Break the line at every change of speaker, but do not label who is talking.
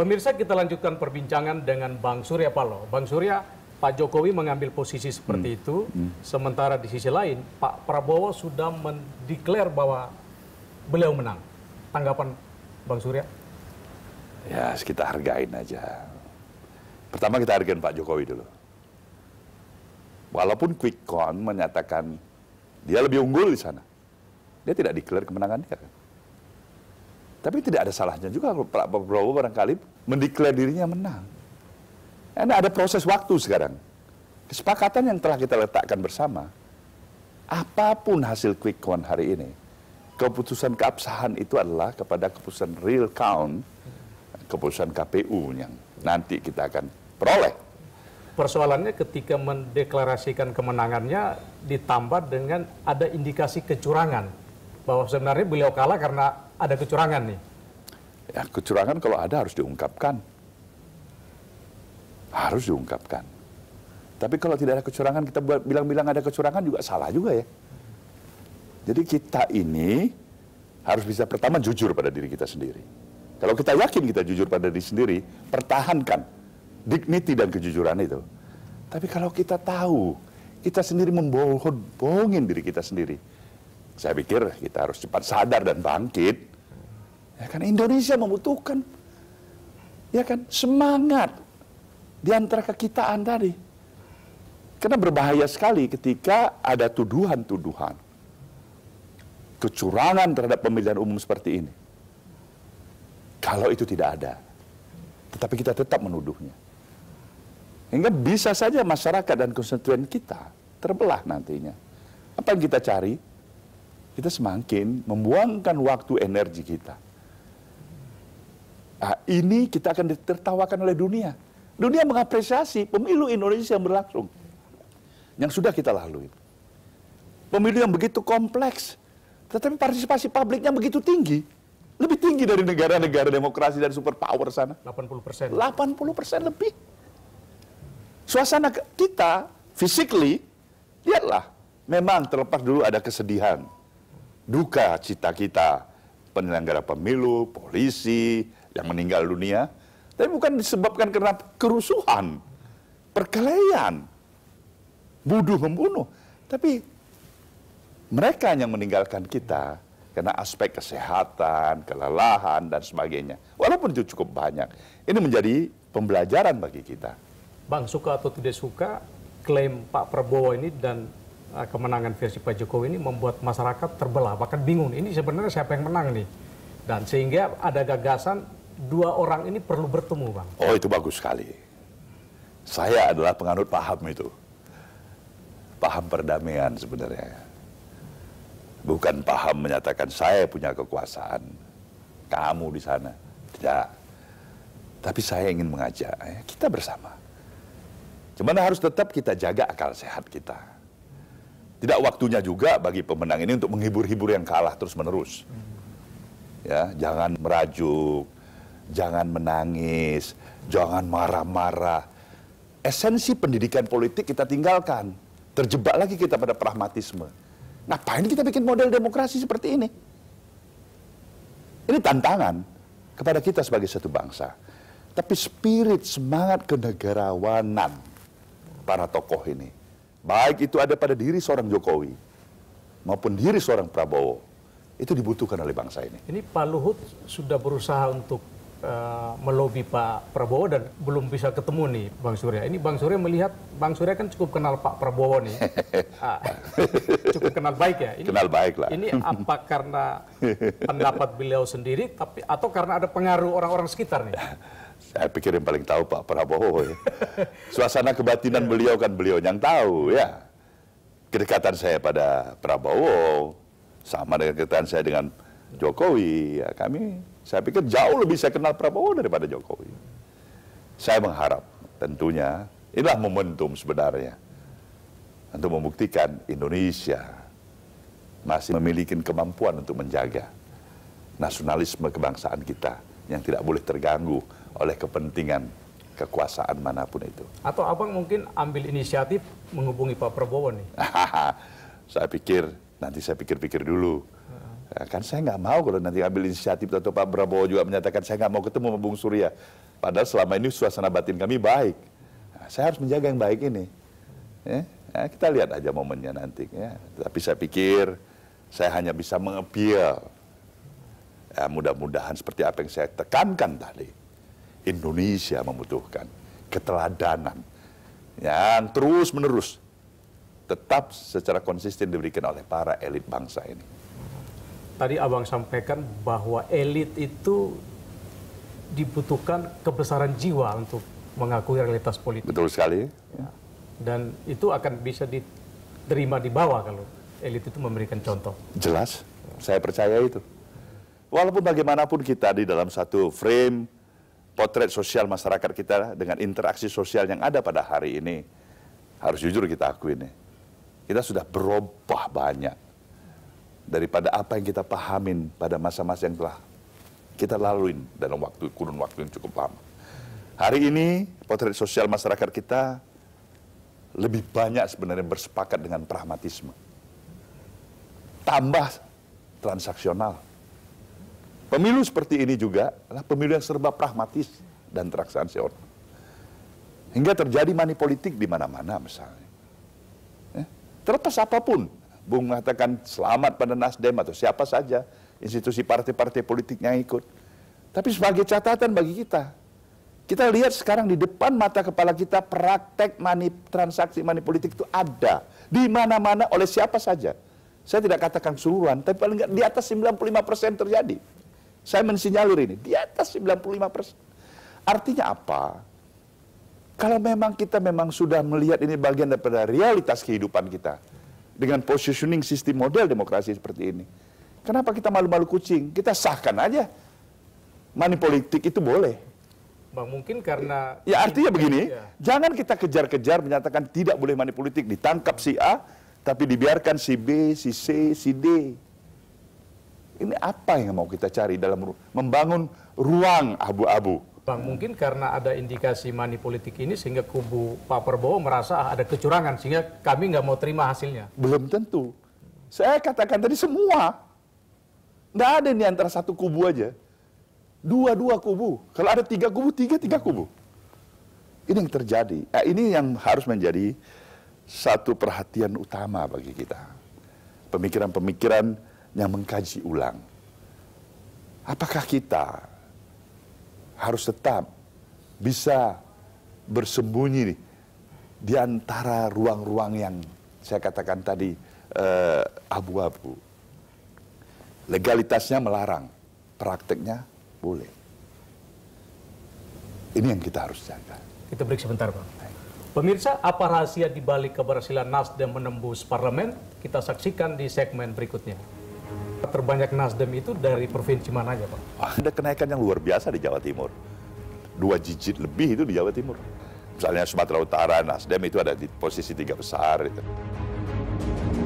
Pemirsa kita lanjutkan perbincangan dengan Bang Surya Paloh. Bang Surya, Pak Jokowi mengambil posisi seperti hmm. itu, hmm. sementara di sisi lain Pak Prabowo sudah mendeklar bahwa beliau menang. Tanggapan Bang Surya?
Ya, kita hargain aja. Pertama kita hargain Pak Jokowi dulu. Walaupun quick count menyatakan dia lebih unggul di sana. Dia tidak declare kemenangan dia kan. Tapi tidak ada salahnya juga Pak Prabowo barangkali mendeklar dirinya menang. Karena ada proses waktu sekarang. Kesepakatan yang telah kita letakkan bersama, apapun hasil quick count hari ini, keputusan keabsahan itu adalah kepada keputusan real count, keputusan KPU yang nanti kita akan
peroleh. Persoalannya ketika mendeklarasikan kemenangannya ditambah dengan ada indikasi kecurangan bahwa sebenarnya beliau kalah karena ada kecurangan nih?
Ya, kecurangan kalau ada harus diungkapkan. Harus diungkapkan. Tapi kalau tidak ada kecurangan, kita bilang-bilang ada kecurangan juga salah juga ya. Jadi kita ini harus bisa pertama jujur pada diri kita sendiri. Kalau kita yakin kita jujur pada diri sendiri, pertahankan dignity dan kejujuran itu. Tapi kalau kita tahu, kita sendiri membohongin diri kita sendiri. Saya pikir kita harus cepat sadar dan bangkit Ya kan Indonesia membutuhkan ya kan semangat di antara kekitaan tadi. Karena berbahaya sekali ketika ada tuduhan-tuduhan kecurangan terhadap pemilihan umum seperti ini. Kalau itu tidak ada, tetapi kita tetap menuduhnya. Hingga bisa saja masyarakat dan konstituen kita terbelah nantinya. Apa yang kita cari? Kita semakin membuangkan waktu energi kita Nah, ini kita akan ditertawakan oleh dunia. Dunia mengapresiasi pemilu Indonesia yang berlangsung. Yang sudah kita lalui. Pemilu yang begitu kompleks. Tetapi partisipasi publiknya begitu tinggi. Lebih tinggi dari negara-negara demokrasi dan superpower sana. 80 persen. 80 persen lebih. Suasana kita, physically, lihatlah. Memang terlepas dulu ada kesedihan. Duka cita kita. Penyelenggara pemilu, polisi, yang meninggal dunia, tapi bukan disebabkan karena kerusuhan, perkelahian, buduh membunuh, tapi mereka yang meninggalkan kita karena aspek kesehatan, kelelahan dan sebagainya. Walaupun itu cukup banyak, ini menjadi pembelajaran
bagi kita. Bang suka atau tidak suka, klaim Pak Prabowo ini dan eh, kemenangan versi Pak Jokowi ini membuat masyarakat terbelah, bahkan bingung. Ini sebenarnya siapa yang menang nih? Dan sehingga ada gagasan dua orang ini perlu bertemu, Bang.
Oh, itu bagus sekali. Saya adalah penganut paham itu. Paham perdamaian sebenarnya. Bukan paham menyatakan saya punya kekuasaan. Kamu di sana. Tidak. Tapi saya ingin mengajak eh, kita bersama. Cuman harus tetap kita jaga akal sehat kita. Tidak waktunya juga bagi pemenang ini untuk menghibur-hibur yang kalah terus-menerus. Ya, jangan merajuk, jangan menangis, jangan marah-marah. Esensi pendidikan politik kita tinggalkan. Terjebak lagi kita pada pragmatisme. Ngapain kita bikin model demokrasi seperti ini? Ini tantangan kepada kita sebagai satu bangsa. Tapi spirit semangat kenegarawanan para tokoh ini, baik itu ada pada diri seorang Jokowi maupun diri seorang Prabowo, itu dibutuhkan oleh bangsa ini.
Ini Pak Luhut sudah berusaha untuk Eh, melobi Pak Prabowo dan belum bisa ketemu nih Bang Surya. Ini Bang Surya melihat Bang Surya kan cukup kenal Pak Prabowo nih, ah, cukup kenal baik ya. Ini, kenal baik lah. Ini apa karena pendapat beliau sendiri, tapi atau karena ada pengaruh orang-orang sekitar nih?
Saya pikir yang paling tahu Pak Prabowo ya. Suasana kebatinan beliau kan beliau yang tahu ya. Kedekatan saya pada Prabowo sama dengan kedekatan saya dengan Jokowi. Ya, kami, saya pikir jauh lebih saya kenal Prabowo daripada Jokowi. Saya mengharap tentunya inilah momentum sebenarnya untuk membuktikan Indonesia masih memiliki kemampuan untuk menjaga nasionalisme kebangsaan kita yang tidak boleh terganggu oleh kepentingan kekuasaan manapun itu.
Atau abang mungkin ambil inisiatif menghubungi Pak Prabowo nih?
saya pikir, nanti saya pikir-pikir dulu Ya, kan saya nggak mau kalau nanti ambil inisiatif atau Pak Prabowo juga menyatakan saya nggak mau ketemu sama Bung Surya. Padahal selama ini suasana batin kami baik. Nah, saya harus menjaga yang baik ini. Ya, ya kita lihat aja momennya nanti. Ya. Tapi saya pikir saya hanya bisa mengepil. Ya, mudah-mudahan seperti apa yang saya tekankan tadi. Indonesia membutuhkan keteladanan yang terus menerus tetap secara konsisten diberikan oleh para elit bangsa ini
tadi abang sampaikan bahwa elit itu dibutuhkan kebesaran jiwa untuk mengakui realitas politik.
Betul sekali. Ya.
Dan itu akan bisa diterima di bawah kalau elit itu memberikan contoh.
Jelas, saya percaya itu. Walaupun bagaimanapun kita di dalam satu frame potret sosial masyarakat kita dengan interaksi sosial yang ada pada hari ini, harus jujur kita akui ini, kita sudah berubah banyak daripada apa yang kita pahamin pada masa-masa yang telah kita lalui dalam waktu kurun waktu yang cukup lama. Hari ini potret sosial masyarakat kita lebih banyak sebenarnya bersepakat dengan pragmatisme. Tambah transaksional. Pemilu seperti ini juga adalah pemilu yang serba pragmatis dan transaksional. Hingga terjadi manipolitik di mana-mana misalnya. Ya, terlepas apapun Bung mengatakan selamat pada Nasdem atau siapa saja, institusi partai-partai politik yang ikut. Tapi sebagai catatan bagi kita, kita lihat sekarang di depan mata kepala kita praktek mani transaksi mani politik itu ada. Di mana-mana oleh siapa saja. Saya tidak katakan seluruhan, tapi paling nggak di atas 95% persen terjadi. Saya mensinyalir ini, di atas 95%. persen Artinya apa? Kalau memang kita memang sudah melihat ini bagian daripada realitas kehidupan kita, dengan positioning sistem model demokrasi seperti ini. Kenapa kita malu-malu kucing? Kita sahkan aja. Money politik itu boleh.
Bang, mungkin karena... Ya artinya begini, ya.
jangan kita kejar-kejar menyatakan tidak boleh money politik. Ditangkap si A, tapi dibiarkan si B, si C, si D. Ini apa yang mau kita cari dalam membangun ruang abu-abu?
Bang, mungkin karena ada indikasi money politik ini sehingga kubu Pak Prabowo merasa ah, ada kecurangan sehingga kami nggak mau terima hasilnya. Belum tentu. Saya katakan tadi semua. Nggak ada nih antara satu
kubu aja. Dua-dua kubu. Kalau ada tiga kubu, tiga-tiga kubu. Ini yang terjadi. Eh, ini yang harus menjadi satu perhatian utama bagi kita. Pemikiran-pemikiran yang mengkaji ulang. Apakah kita harus tetap bisa bersembunyi nih, di antara ruang-ruang yang saya katakan tadi eh, abu-abu. Legalitasnya melarang, prakteknya boleh. Ini yang kita harus jaga.
Kita break sebentar, Pak. Pemirsa, apa rahasia di balik keberhasilan Nasdem menembus parlemen? Kita saksikan di segmen berikutnya. Terbanyak Nasdem itu dari provinsi mana aja Pak?
Ada kenaikan yang luar biasa di Jawa Timur. Dua digit lebih itu di Jawa Timur. Misalnya Sumatera Utara, Nasdem itu ada di posisi tiga besar. Gitu.